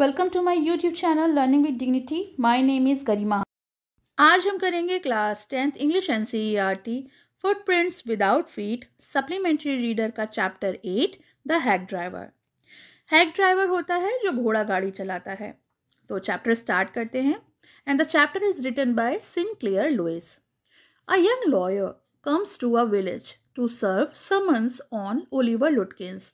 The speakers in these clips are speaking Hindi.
Welcome to my YouTube channel learning with dignity my name is Garima आज हम करेंगे class tenth English N C R T footprints without feet supplementary reader का chapter eight the hack driver hack driver होता है जो घोड़ा गाड़ी चलाता है तो चैप्टर स्टार्ट करते हैं and the chapter is written by Sinclair clear Lewis a young lawyer comes to a village to serve summons on Oliver Lutkins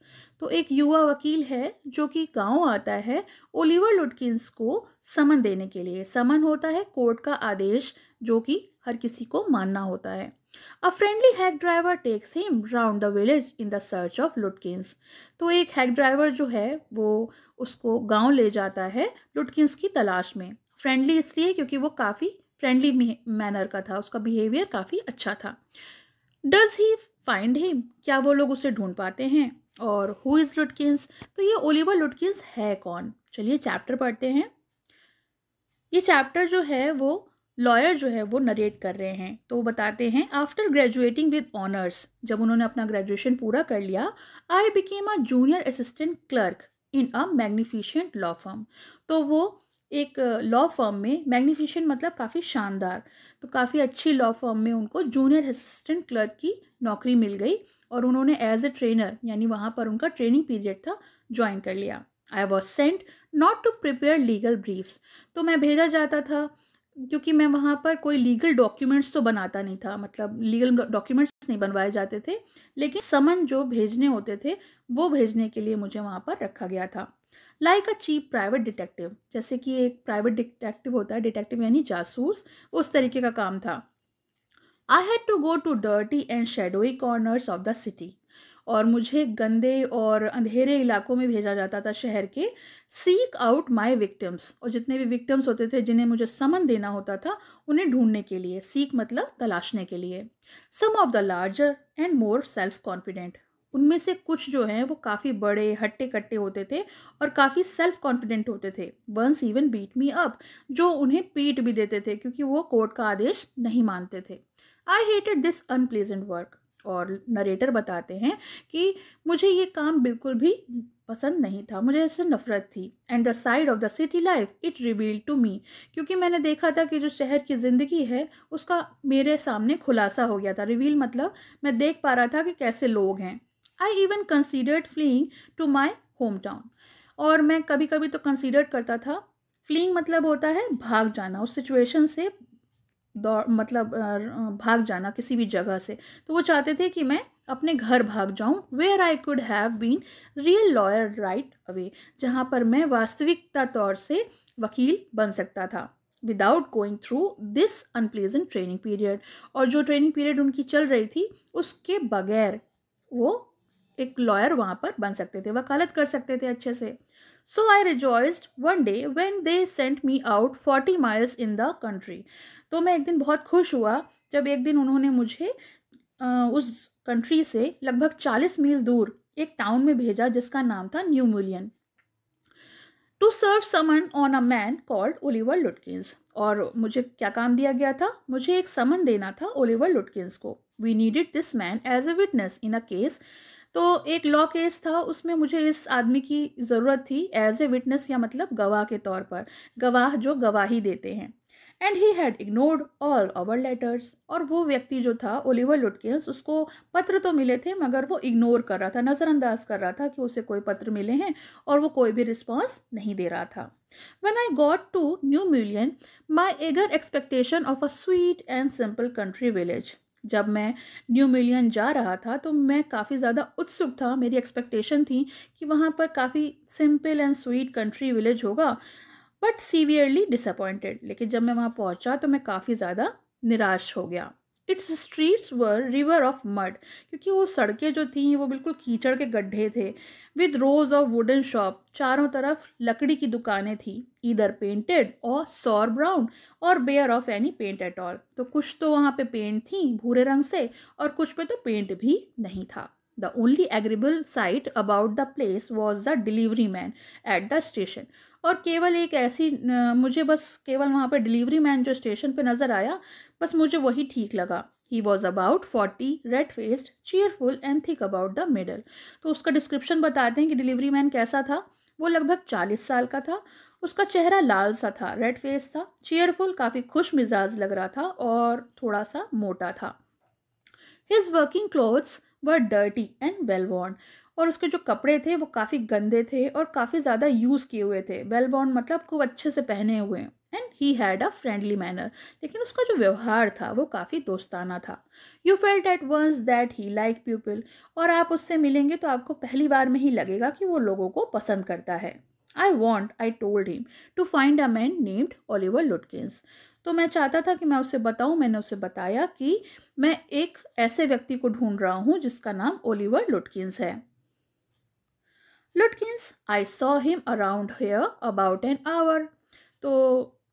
तो एक युवा वकील है जो कि गांव आता है ओलिवर लुटकिंस को समन देने के लिए समन होता है कोर्ट का आदेश जो कि हर किसी को मानना होता है a friendly hack driver takes him round the village in the search of Lutkins तो एक हैक ड्राइवर जो है वो उसको गांव ले जाता है लुटकिंस की तलाश में फ्रेंडली इसलिए क्योंकि वो काफ़ी फ्रेंडली मैनर का था उसका बिहेवियर काफ़ी अच्छा था डज ही फाइंड हिम क्या वो लोग उसे ढूंढ पाते हैं और हु इज़ लुटकिंस तो ये ओलिवर लुटकिंस है कौन चलिए चैप्टर पढ़ते हैं ये चैप्टर जो है वो लॉयर जो है वो नरेट कर रहे हैं तो वो बताते हैं आफ्टर ग्रेजुएटिंग विद ऑनर्स जब उन्होंने अपना ग्रेजुएशन पूरा कर लिया I became a junior assistant clerk in a magnificent law firm तो वो एक लॉ फर्म में मैग्निफिशेंट मतलब काफ़ी शानदार तो काफ़ी अच्छी लॉ फर्म में उनको जूनियर असिस्टेंट क्लर्क की नौकरी मिल गई और उन्होंने एज ए ट्रेनर यानी वहाँ पर उनका ट्रेनिंग पीरियड था ज्वाइन कर लिया I was sent not to prepare legal briefs तो मैं भेजा जाता था क्योंकि मैं वहाँ पर कोई लीगल डॉक्यूमेंट्स तो बनाता नहीं था मतलब लीगल डॉक्यूमेंट्स नहीं बनवाए जाते थे लेकिन समन जो भेजने होते थे वो भेजने के लिए मुझे वहाँ पर रखा गया था like a cheap private detective जैसे कि एक प्राइवेट डिटेक्टिव होता है डिटेक्टिव यानी जासूस उस तरीके का काम था I had to go to dirty and shadowy corners of the city और मुझे गंदे और अंधेरे इलाकों में भेजा जाता था शहर के सीक आउट माई विक्टिम्स और जितने भी विक्टिम्स होते थे जिन्हें मुझे समन देना होता था उन्हें ढूंढने के लिए सीक मतलब तलाशने के लिए some of the larger and more self confident उनमें से कुछ जो हैं वो काफ़ी बड़े हट्टे कट्टे होते थे और काफ़ी सेल्फ कॉन्फिडेंट होते थे once even beat me up जो उन्हें पीट भी देते थे क्योंकि वो कोर्ट का आदेश नहीं मानते थे I hated this unpleasant work और नरेटर बताते हैं कि मुझे ये काम बिल्कुल भी पसंद नहीं था मुझे इससे नफरत थी and the side of the city life it reveal to me क्योंकि मैंने देखा था कि जो शहर की ज़िंदगी है उसका मेरे सामने खुलासा हो गया था रिवील मतलब मैं देख पा रहा था कि कैसे लोग हैं I even considered fleeing to my home town और मैं कभी कभी तो कंसिडर्ड करता था फ्लिंग मतलब होता है भाग जाना उस सिचुएशन से दौड़ मतलब भाग जाना किसी भी जगह से तो वो चाहते थे कि मैं अपने घर भाग जाऊं where I could have been real lawyer right away जहाँ पर मैं वास्तविकता तौर से वकील बन सकता था without going through this unpleasant training period और जो ट्रेनिंग पीरियड उनकी चल रही थी उसके बगैर वो एक लॉयर वहाँ पर बन सकते थे वकालत कर सकते थे अच्छे से so I rejoiced one day when they sent me out forty miles in the country तो मैं एक दिन बहुत खुश हुआ जब एक दिन उन्होंने मुझे आ, उस कंट्री से लगभग चालीस मील दूर एक टाउन में भेजा जिसका नाम था New Mullion to serve summon on a man called Oliver Lutkins और मुझे क्या काम दिया गया था मुझे एक समन देना था ओलिवर लुटकिंस को we needed this man as a witness in a case तो एक लॉ केस था उसमें मुझे इस आदमी की ज़रूरत थी एज ए विटनेस या मतलब गवाह के तौर पर गवाह जो गवाही देते हैं and he had ignored all our letters और वो व्यक्ति जो था ओलिवर लुटकिंस उसको पत्र तो मिले थे मगर वो इग्नोर कर रहा था नज़रअंदाज कर रहा था कि उसे कोई पत्र मिले हैं और वो कोई भी रिस्पॉन्स नहीं दे रहा था when I got to New Mullion my eager expectation of a sweet and simple country village जब मैं न्यू मिलियन जा रहा था तो मैं काफ़ी ज़्यादा उत्सुक था मेरी एक्सपेक्टेशन थी कि वहाँ पर काफ़ी simple and sweet country village होगा बट सीवियरली डिसअपॉइंटेड लेकिन जब मैं वहाँ पहुँचा तो मैं काफ़ी ज़्यादा निराश हो गया its streets were river of mud क्योंकि वो सड़कें जो थी वो बिल्कुल कीचड़ के गड्ढे थे with rows of wooden shop चारों तरफ लकड़ी की दुकानें थी इधर पेंटेड और सॉर ब्राउन और bare of any paint at all तो कुछ तो वहाँ पे पेंट थी भूरे रंग से और कुछ पे तो पेंट भी नहीं था the only agreeable sight about the place was the delivery man at the station और केवल एक ऐसी मुझे बस केवल वहाँ पर डिलीवरी मैन जो स्टेशन पे नज़र आया बस मुझे वही ठीक लगा he was about forty red faced cheerful and thick about the middle तो उसका डिस्क्रिप्शन बताते हैं कि डिलीवरी मैन कैसा था वो लगभग चालीस साल का था उसका चेहरा लाल सा था रेड फेस था चेयरफुल काफ़ी खुश मिजाज लग रहा था और थोड़ा सा मोटा था his working clothes were dirty and well worn और उसके जो कपड़े थे वो काफ़ी गंदे थे और काफ़ी ज़्यादा यूज़ किए हुए थे वेल बॉन्ड मतलब खूब अच्छे से पहने हुए and he had a friendly manner लेकिन उसका जो व्यवहार था वो काफ़ी दोस्ताना था you felt at once that he like people और आप उससे मिलेंगे तो आपको पहली बार में ही लगेगा कि वो लोगों को पसंद करता है I want I told him to find a man named Oliver Lutkins तो मैं चाहता था कि मैं उसे बताऊं मैंने उसे बताया कि मैं एक ऐसे व्यक्ति को ढूंढ रहा हूं जिसका नाम ओलिवर लुटकिंस है Lutkins I saw him around here about an hour तो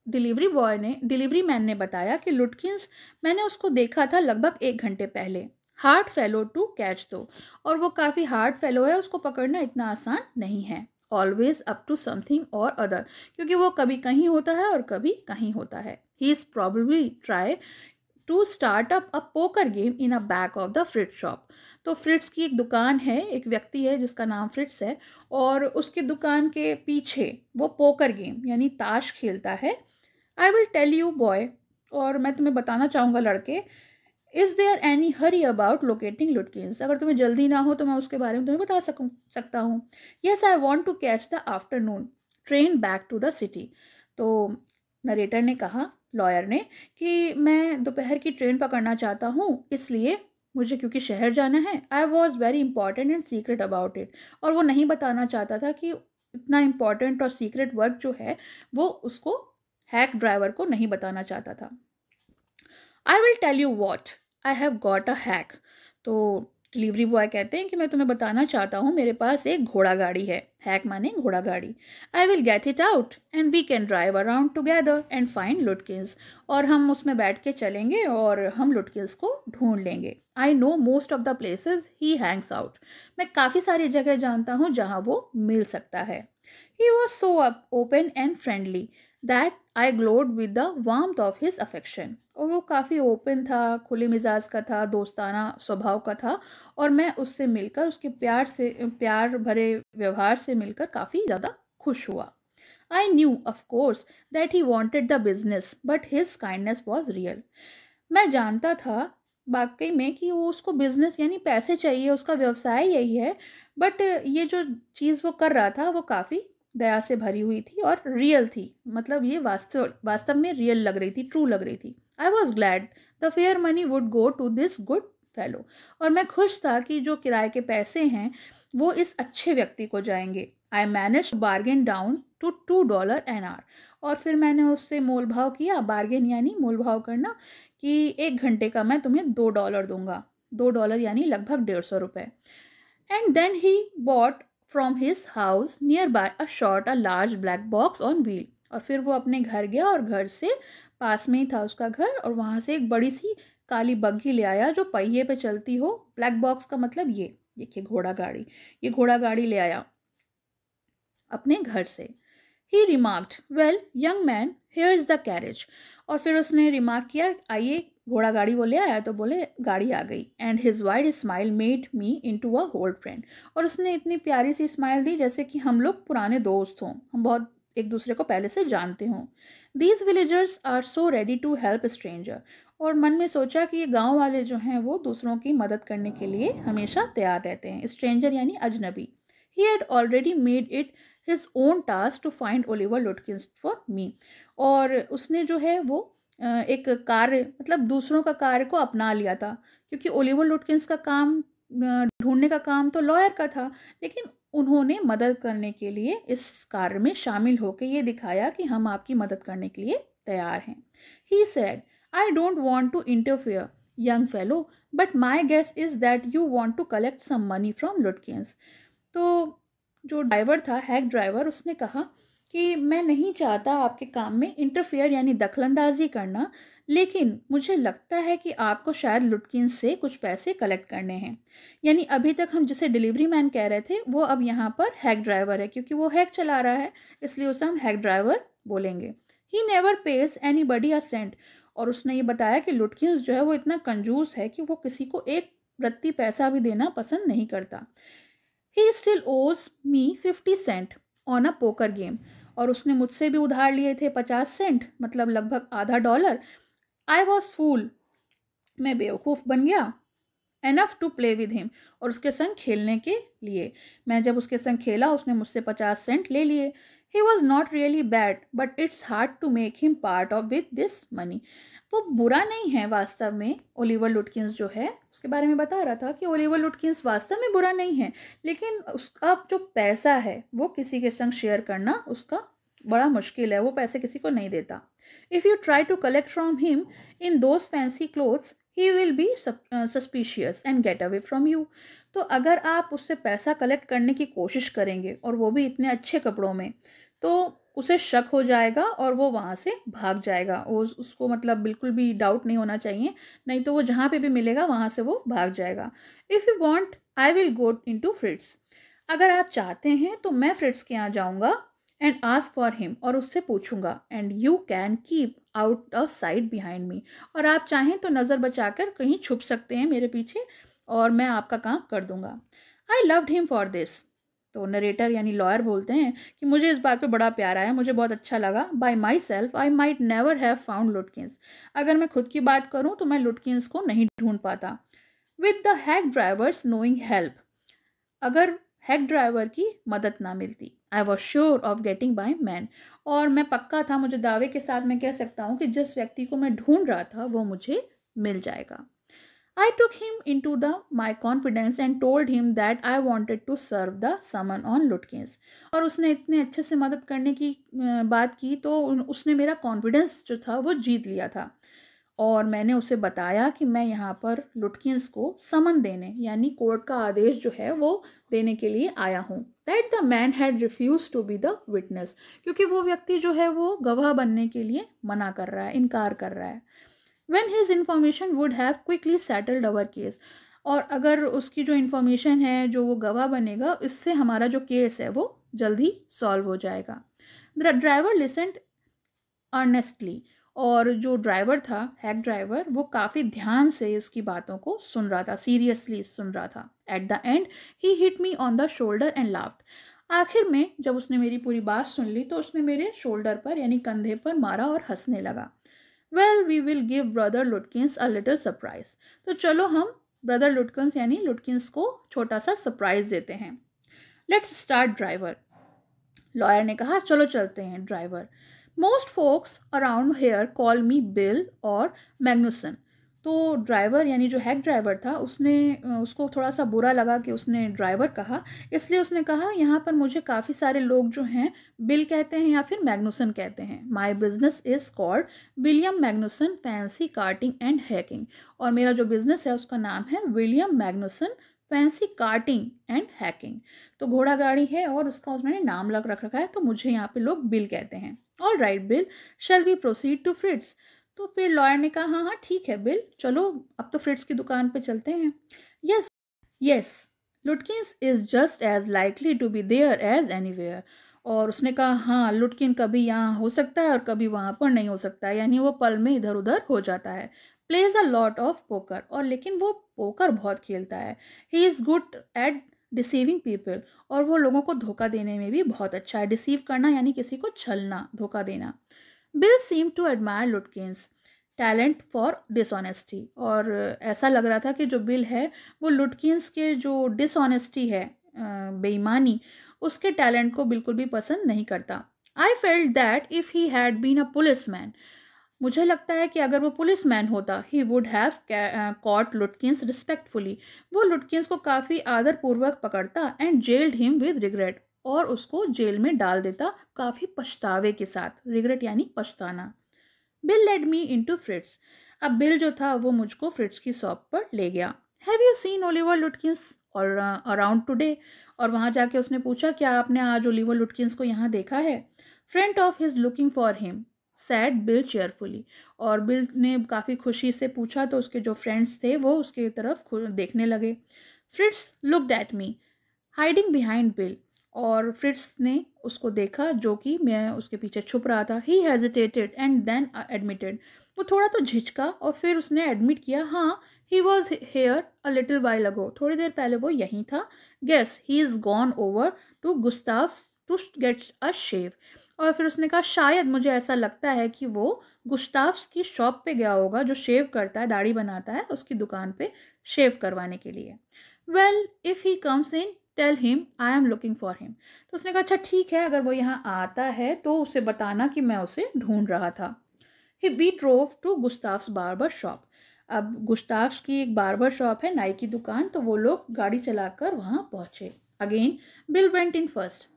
डिलीवरी बॉय ने डिलीवरी मैन ने बताया कि लुटकिंस मैंने उसको देखा था लगभग एक घंटे पहले हार्ड फेलो टू कैच दो और वो काफ़ी हार्ड फेलो है उसको पकड़ना इतना आसान नहीं है ऑलवेज अप टू समथिंग और अदर क्योंकि वो कभी कहीं होता है और कभी कहीं होता है he is probably try to start up a poker game in a back of the Fritz shop तो फ्रिट्स की एक दुकान है एक व्यक्ति है जिसका नाम फ्रिट्स है और उसकी दुकान के पीछे वो पोकर गेम यानी ताश खेलता है I will tell you boy और मैं तुम्हें बताना चाहूँगा लड़के is there any hurry about locating Lutkins अगर तुम्हें जल्दी ना हो तो मैं उसके बारे में तुम्हें बता सकूँ सकता हूँ yes I want to catch the afternoon train back to the city तो नरेटर ने कहा लॉयर ने कि मैं दोपहर की ट्रेन पकड़ना चाहता हूँ इसलिए मुझे क्योंकि शहर जाना है I was very important and secret about it और वो नहीं बताना चाहता था कि इतना इम्पॉर्टेंट और सीक्रेट वर्क जो है वो उसको हैक ड्राइवर को नहीं बताना चाहता था I will tell you what I have got a hack तो डिलीवरी बॉय कहते हैं कि मैं तुम्हें बताना चाहता हूँ मेरे पास एक घोड़ा गाड़ी है हैक माने घोड़ा गाड़ी I will get it out and we can drive around together and find Lutkins और हम उसमें बैठ के चलेंगे और हम लुटकिंस को ढूंढ लेंगे I know most of the places he hangs out मैं काफ़ी सारी जगह जानता हूँ जहाँ वो मिल सकता है he was so open and friendly that I glowed with the warmth of his affection और वो काफ़ी ओपन था खुले मिजाज का था दोस्ताना स्वभाव का था और मैं उससे मिलकर उसके प्यार से प्यार भरे व्यवहार से मिलकर काफ़ी ज़्यादा खुश हुआ I knew of course that he wanted the business but his kindness was real मैं जानता था वाकई में कि वो उसको बिजनेस यानी पैसे चाहिए उसका व्यवसाय यही है बट ये जो चीज़ वो कर रहा था वो काफ़ी दया से भरी हुई थी और रियल थी मतलब ये वास्तव वास्तव में रियल लग रही थी ट्रू लग रही थी I was glad the fair money would go to this good fellow और मैं खुश था कि जो किराए के पैसे हैं वो इस अच्छे व्यक्ति को जाएंगे I manage bargain down to two dollar an hour और फिर मैंने उससे मोल भाव किया बार्गेन यानी मोल भाव करना कि एक घंटे का मैं तुम्हें दो डॉलर दूंगा दो डॉलर यानी लगभग डेढ़ सौ रुपये and then he bought from his house nearby a short a large black box on wheel और फिर वो अपने घर गया और घर से पास में ही था उसका घर और वहाँ से एक बड़ी सी काली बग्घी ले आया जो पहिए पे चलती हो ब्लैक बॉक्स का मतलब ये देखिए घोड़ा गाड़ी ये घोड़ा गाड़ी ले आया अपने घर से he remarked well young man here is the carriage और फिर उसने रिमार्क किया आइए घोड़ा गाड़ी वो ले आया तो बोले गाड़ी आ गई and his wide smile made me in to a hold friend और उसने इतनी प्यारी सी स्माइल दी जैसे कि हम लोग पुराने दोस्त हों हम बहुत एक दूसरे को पहले से जानते हों these villagers are so ready to help stranger और मन में सोचा कि ये गांव वाले जो हैं वो दूसरों की मदद करने के लिए हमेशा तैयार रहते हैं स्ट्रेंजर यानी अजनबी he had already made it his own task to find Oliver Lutkins for me और उसने जो है वो एक कार्य मतलब दूसरों का कार्य को अपना लिया था क्योंकि ओलिवर लुटकिंस का काम ढूंढने का काम तो लॉयर का था लेकिन उन्होंने मदद करने के लिए इस कार्य में शामिल होकर ये दिखाया कि हम आपकी मदद करने के लिए तैयार हैं he said I don't want to interfere young fellow but my guess is that you want to collect some money from Lutkins तो जो ड्राइवर था हैक ड्राइवर उसने कहा कि मैं नहीं चाहता आपके काम में इंटरफेयर यानी दखलंदाजी करना लेकिन मुझे लगता है कि आपको शायद लुटकिन से कुछ पैसे कलेक्ट करने हैं यानी अभी तक हम जिसे डिलीवरी मैन कह रहे थे वो अब यहाँ पर हैक ड्राइवर है क्योंकि वो हैक चला रहा है इसलिए उसे हम हैक ड्राइवर बोलेंगे he never pays anybody a cent और उसने ये बताया कि लुटकिन जो है वो इतना कंजूस है कि वो किसी को एक रत्ती पैसा भी देना पसंद नहीं करता he still owes me fifty cent on a poker game और उसने मुझसे भी उधार लिए थे पचास सेंट मतलब लगभग आधा डॉलर आई वॉज फूल मैं बेवकूफ़ बन गया enough to play with him और उसके संग खेलने के लिए मैं जब उसके संग खेला उसने मुझसे पचास सेंट ले लिए he was not really bad but it's hard to make him part of with this money वो बुरा नहीं है वास्तव में ओलिवर लुटकिंस जो है उसके बारे में बता रहा था कि ओलिवर लुटकिंस वास्तव में बुरा नहीं है लेकिन उसका जो पैसा है वो किसी के संग शेयर करना उसका बड़ा मुश्किल है वो पैसे किसी को नहीं देता if you try to collect from him in those fancy clothes he will be suspicious and get away from you तो अगर आप उससे पैसा कलेक्ट करने की कोशिश करेंगे और वो भी इतने अच्छे कपड़ों में तो उसे शक हो जाएगा और वो वहाँ से भाग जाएगा वो उसको मतलब बिल्कुल भी डाउट नहीं होना चाहिए नहीं तो वो जहाँ पे भी मिलेगा वहाँ से वो भाग जाएगा if you want I will go in to Fritz अगर आप चाहते हैं तो मैं फ्रिट्स के यहाँ जाऊँगा एंड आस्क फॉर हिम और उससे पूछूंगा and you can keep out of side behind me और आप चाहें तो नज़र बचाकर कहीं छुप सकते हैं मेरे पीछे और मैं आपका काम कर दूंगा I loved him for this तो नरेटर यानी लॉयर बोलते हैं कि मुझे इस बात पे बड़ा प्यार आया मुझे बहुत अच्छा लगा by myself I might never have found Lutkins अगर मैं खुद की बात करूँ तो मैं लुटकिंस को नहीं ढूंढ पाता with the hack drivers knowing help अगर हैक ड्राइवर की मदद ना मिलती I was sure of getting by man और मैं पक्का था मुझे दावे के साथ मैं कह सकता हूँ कि जिस व्यक्ति को मैं ढूंढ रहा था वो मुझे मिल जाएगा I took him into the my confidence and told him that I wanted to serve the summon on Lutkins. और उसने इतने अच्छे से मदद करने की बात की तो उसने मेरा कॉन्फिडेंस जो था वो जीत लिया था और मैंने उसे बताया कि मैं यहाँ पर लुटकिंस को समन देने यानी कोर्ट का आदेश जो है वो देने के लिए आया हूँ that the man had refused to be the witness क्योंकि वो व्यक्ति जो है वो गवाह बनने के लिए मना कर रहा है इनकार कर रहा है when his information would have quickly settled our case और अगर उसकी जो इन्फॉर्मेशन है जो वो गवाह बनेगा इससे हमारा जो केस है वो जल्दी सॉल्व हो जाएगा ड्राइवर लिसेंट अर्नेस्टली और जो ड्राइवर था हैक ड्राइवर वो काफ़ी ध्यान से उसकी बातों को सुन रहा था सीरियसली सुन रहा था at the end he hit me on the shoulder and laughed आखिर में जब उसने मेरी पूरी बात सुन ली तो उसने मेरे शोल्डर पर यानी कंधे पर मारा और हंसने लगा well we will give brother Lutkins a little surprise तो चलो हम ब्रदर लुटकिंस यानी लुटकिंस को छोटा सा सरप्राइज देते हैं लेट्स स्टार्ट ड्राइवर लॉयर ने कहा चलो चलते हैं driver most folks around here call me Bill और मैग्नुसन तो ड्राइवर यानी जो हैक ड्राइवर था उसने उसको थोड़ा सा बुरा लगा कि उसने ड्राइवर कहा इसलिए उसने कहा यहाँ पर मुझे काफ़ी सारे लोग जो हैं बिल कहते हैं या फिर मैग्नूसन कहते हैं my business is called William Magnuson fancy carting and hacking और मेरा जो बिज़नेस है उसका नाम है William Magnuson fancy carting and hacking तो घोड़ा गाड़ी है और उसका उसने नाम लग रख रखा है तो मुझे यहाँ पे लोग बिल कहते हैं all right Bill shall we proceed to Fritz तो फिर लॉयर ने कहा हाँ हाँ ठीक है बिल चलो अब तो फ्रिट्स की दुकान पे चलते हैं yes yes Lutkins is just as likely to be there as anywhere और उसने कहा हाँ लुटकिन कभी यहाँ हो सकता है और कभी वहाँ पर नहीं हो सकता यानी वो पल में इधर उधर हो जाता है plays a lot of poker और लेकिन वो पोकर बहुत खेलता है he is good at deceiving people और वो लोगों को धोखा देने में भी बहुत अच्छा है डिसीव करना यानी किसी को छलना धोखा देना Bill seem to admire Lutkins talent for dishonesty और ऐसा लग रहा था कि जो बिल है वो लुटकिंस के जो डिसऑनेस्टी है बेईमानी उसके टैलेंट को बिल्कुल भी पसंद नहीं करता I felt that if he had been a policeman मुझे लगता है कि अगर वो पुलिस मैन होता he would have caught Lutkins respectfully वो लुटकिंस को काफ़ी आदरपूर्वक पकड़ता and jailed him with regret और उसको जेल में डाल देता काफ़ी पछतावे के साथ रिग्रेट यानी पछताना Bill led me in to Fritz अब बिल जो था वो मुझको फ्रिट्स की शॉप पर ले गया have you seen Oliver Lutkins और अराउंड uh, टुडे और वहाँ जाके उसने पूछा क्या आपने आज ओलिवर लुटकिंस को यहाँ देखा है friend of his looking for him said Bill cheerfully और बिल ने काफ़ी खुशी से पूछा तो उसके जो फ्रेंड्स थे वो उसके तरफ देखने लगे Fritz looked at me hiding behind Bill और फ्रिट्स ने उसको देखा जो कि मैं उसके पीछे छुप रहा था he hesitated and then admitted वो थोड़ा तो झिझका और फिर उसने एडमिट किया हाँ he was here a little while ago थोड़ी देर पहले वो यहीं था guess he is gone over to Gustaf to get a shave और फिर उसने कहा शायद मुझे ऐसा लगता है कि वो गुस्ताफ की शॉप पे गया होगा जो शेव करता है दाढ़ी बनाता है उसकी दुकान पे शेव करवाने के लिए well if he comes in tell him I am looking for him तो उसने कहा अच्छा ठीक है अगर वो यहाँ आता है तो उसे बताना कि मैं उसे ढूंढ रहा था ही we drove to Gustaf's barber shop अब गुस्ताफ्स की एक बारबर शॉप है नाई की दुकान तो वो लोग गाड़ी चलाकर वहाँ पहुँचे again Bill went in first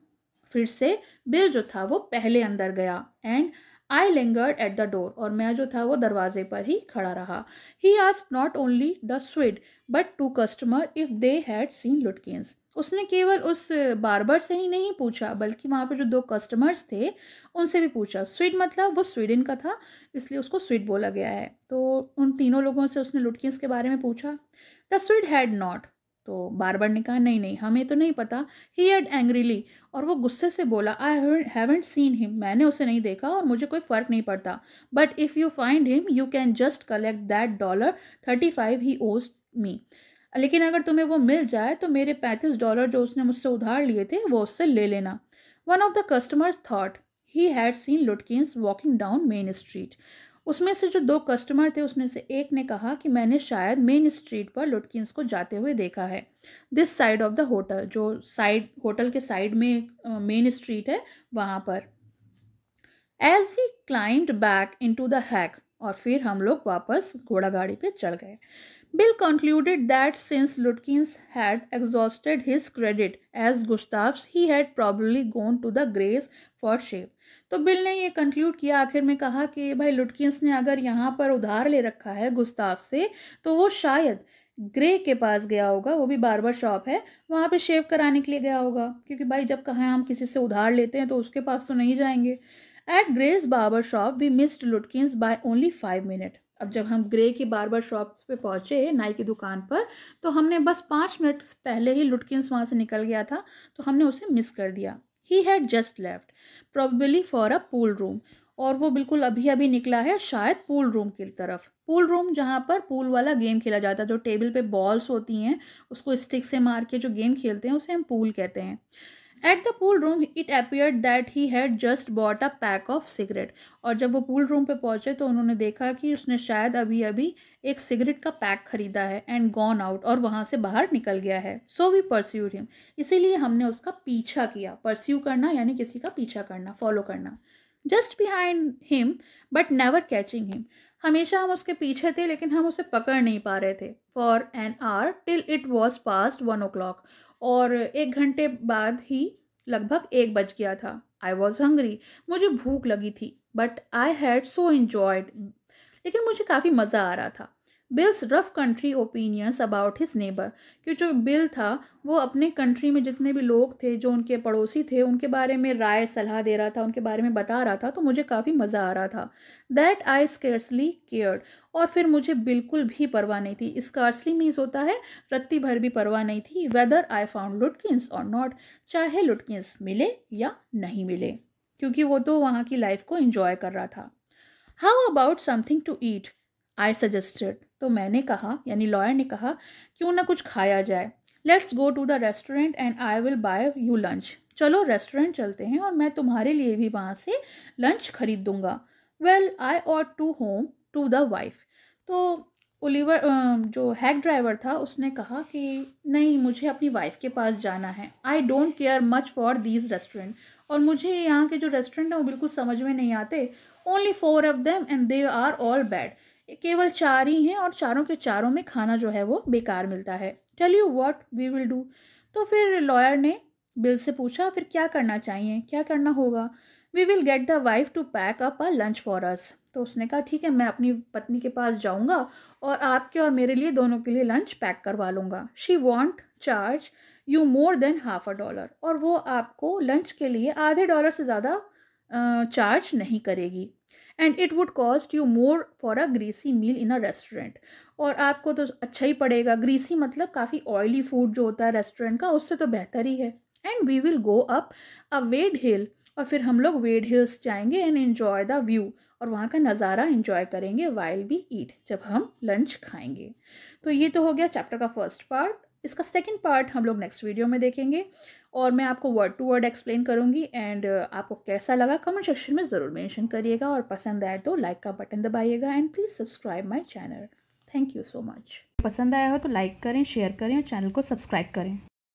फिर से बिल जो था वो पहले अंदर गया and I lingered at the door और मैं जो था वो दरवाजे पर ही खड़ा रहा ही आज not only the Swede but two customer if they had seen Lutkins उसने केवल उस बारबर से ही नहीं पूछा बल्कि वहाँ पर जो दो कस्टमर्स थे उनसे भी पूछा स्वीट मतलब वो स्वीडन का था इसलिए उसको स्वीट बोला गया है तो उन तीनों लोगों से उसने लुटकिंस के बारे में पूछा द स्वीट हैड नॉट तो बार ने कहा नहीं नहीं हमें तो नहीं पता ही हैड एंग्रीली और वो गुस्से से बोला आई हैवेंट सीन हिम मैंने उसे नहीं देखा और मुझे कोई फ़र्क नहीं पड़ता but if you find him you can just collect that dollar thirty five he owes me लेकिन अगर तुम्हें वो मिल जाए तो मेरे पैंतीस डॉलर जो उसने मुझसे उधार लिए थे वो उससे ले लेना one of the customers thought he had seen Lutkins walking down Main Street उसमें से जो दो कस्टमर थे उसमें से एक ने कहा कि मैंने शायद मेन स्ट्रीट पर लुटकिंस को जाते हुए देखा है this side of the hotel जो साइड होटल के साइड में मेन uh, स्ट्रीट है वहाँ पर as we climbed back into the hack और फिर हम लोग वापस घोड़ा गाड़ी पर चढ़ गए Bill concluded that since Lutkins had exhausted his credit as Gustav's, he had probably gone to the grace for shave. तो बिल ने ये कंक्लूड किया आखिर में कहा कि भाई लुटकिंस ने अगर यहाँ पर उधार ले रखा है गुस्ताफ से तो वो शायद ग्रे के पास गया होगा वो भी बारबर शॉप है वहाँ पे शेव कराने के लिए गया होगा क्योंकि भाई जब कहा हम किसी से उधार लेते हैं तो उसके पास तो नहीं जाएंगे at Grace barber shop we missed Lutkins by only five minute अब जब हम ग्रे की बार बार शॉप पे पहुँचे नाई की दुकान पर तो हमने बस पाँच मिनट पहले ही लुटकिंस वहाँ से निकल गया था तो हमने उसे मिस कर दिया he had just left probably for a pool room और वो बिल्कुल अभी अभी निकला है शायद पूल रूम की तरफ पूल रूम जहाँ पर पूल वाला गेम खेला जाता है जो टेबल पे बॉल्स होती हैं उसको स्टिक से मार के जो गेम खेलते हैं उसे हम पूल कहते हैं at the pool room it appear that he had just bought a pack of cigarette और जब वो पूल रूम पे पहुंचे तो उन्होंने देखा कि उसने शायद अभी अभी एक सिगरेट का पैक खरीदा है एंड गॉन आउट और वहाँ से बाहर निकल गया है सो वी परस्यूड हिम इसीलिए हमने उसका पीछा किया परस्यू करना यानी किसी का पीछा करना फॉलो करना just behind him but never catching him हमेशा हम उसके पीछे थे लेकिन हम उसे पकड़ नहीं पा रहे थे for an hour till it was past one o'clock और एक घंटे बाद ही लगभग एक बज गया था आई वॉज हंग्री मुझे भूख लगी थी but I had so enjoyed लेकिन मुझे काफ़ी मज़ा आ रहा था Bill's rough country opinions about his neighbour कि जो बिल था वो अपने कंट्री में जितने भी लोग थे जो उनके पड़ोसी थे उनके बारे में राय सलाह दे रहा था उनके बारे में बता रहा था तो मुझे काफ़ी मज़ा आ रहा था दैट आई स्केर्सली केयर्ड और फिर मुझे बिल्कुल भी परवाह नहीं थी स्कार्सली मीन्स होता है रत्ती भर भी परवाह नहीं थी वेदर आई फाउंड लुटकिंस और नॉट चाहे लुटकिंस मिले या नहीं मिले क्योंकि वो तो वहाँ की लाइफ को इंजॉय कर रहा था how about something to eat I suggested तो मैंने कहा यानी लॉयर ने कहा क्यों ना कुछ खाया जाए let's go to the restaurant and I will buy you lunch चलो रेस्टोरेंट चलते हैं और मैं तुम्हारे लिए भी वहाँ से लंच खरीद दूँगा well I ought to home to the wife तो ओलीवर जो हैक ड्राइवर था उसने कहा कि नहीं मुझे अपनी वाइफ के पास जाना है I don't care much for these restaurant और मुझे यहाँ के जो रेस्टोरेंट हैं वो बिल्कुल समझ में नहीं आते only four of them and they are all bad ये केवल चार ही हैं और चारों के चारों में खाना जो है वो बेकार मिलता है tell you what we will do तो फिर लॉयर ने बिल से पूछा फिर क्या करना चाहिए क्या करना होगा we will get the wife to pack up a lunch for us तो उसने कहा ठीक है मैं अपनी पत्नी के पास जाऊंगा और आपके और मेरे लिए दोनों के लिए लंच पैक करवा लूँगा she won't charge you more than half a dollar और वो आपको लंच के लिए आधे डॉलर से ज़्यादा चार्ज नहीं करेगी and it would cost you more for a greasy meal in a restaurant और आपको तो अच्छा ही पड़ेगा ग्रीसी मतलब काफ़ी ऑयली फूड जो होता है रेस्टोरेंट का उससे तो बेहतर ही है and we will go up a Wade Hill और फिर हम लोग वेड हिल्स जाएंगे एंड एन्जॉय द व्यू और वहाँ का नज़ारा इन्जॉय करेंगे वाइल वी ईट जब हम लंच खाएंगे तो ये तो हो गया चैप्टर का फर्स्ट पार्ट इसका सेकेंड पार्ट हम लोग नेक्स्ट वीडियो में देखेंगे और मैं आपको वर्ड टू वर्ड एक्सप्लेन करूँगी एंड आपको कैसा लगा कमेंट सेक्शन में ज़रूर मैंशन करिएगा और पसंद आए तो लाइक का बटन दबाइएगा and please subscribe my channel thank you so much पसंद आया हो तो लाइक करें शेयर करें और चैनल को सब्सक्राइब करें